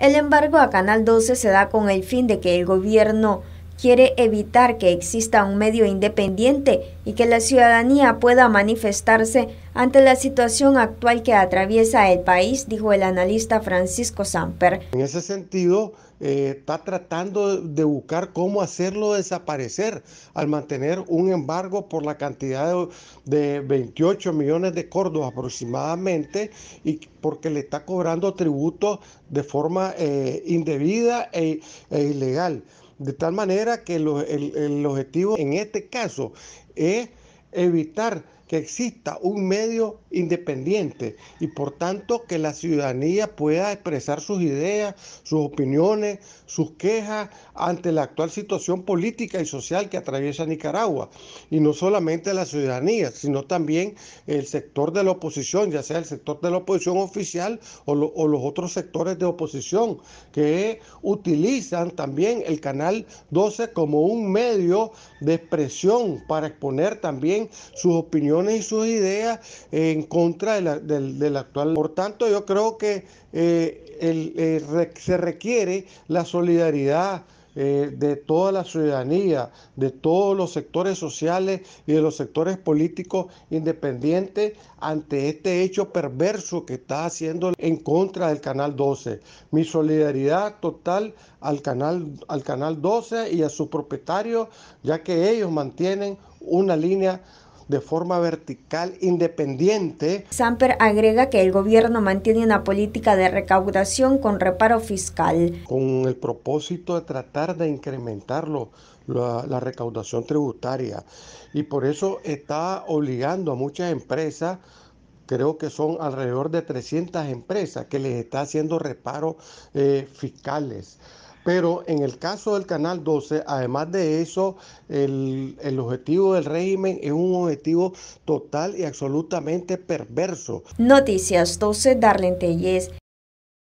El embargo a Canal 12 se da con el fin de que el gobierno quiere evitar que exista un medio independiente y que la ciudadanía pueda manifestarse ante la situación actual que atraviesa el país, dijo el analista Francisco Samper. En ese sentido, eh, está tratando de buscar cómo hacerlo desaparecer al mantener un embargo por la cantidad de, 28 millones de córdobas aproximadamente y porque le está cobrando tributos de forma eh, indebida e, e ilegal. De tal manera que el, el objetivo en este caso es evitar que exista un medio independiente y por tanto que la ciudadanía pueda expresar sus ideas, sus opiniones, sus quejas ante la actual situación política y social que atraviesa Nicaragua. Y no solamente la ciudadanía, sino también el sector de la oposición, ya sea el sector de la oposición oficial o, los otros sectores de oposición que utilizan también el canal 12 como un medio de expresión para exponer también sus opiniones y sus ideas en contra del, actual. Por tanto, yo creo que eh, eh, se requiere la solidaridad. Eh, de toda la ciudadanía, de todos los sectores sociales y de los sectores políticos independientes ante este hecho perverso que está haciendo en contra del Canal 12. Mi solidaridad total al Canal, al canal 12 y a sus propietarios, ya que ellos mantienen una línea de forma vertical independiente. Samper agrega que el gobierno mantiene una política de recaudación con reparo fiscal. Con el propósito de tratar de incrementarlo. La, recaudación tributaria y por eso está obligando a muchas empresas creo que son alrededor de 300 empresas que les está haciendo reparos eh, fiscales. Pero en el caso del Canal 12, además de eso, el, objetivo del régimen es un objetivo total y absolutamente perverso. Noticias 12, Darlene Tellez.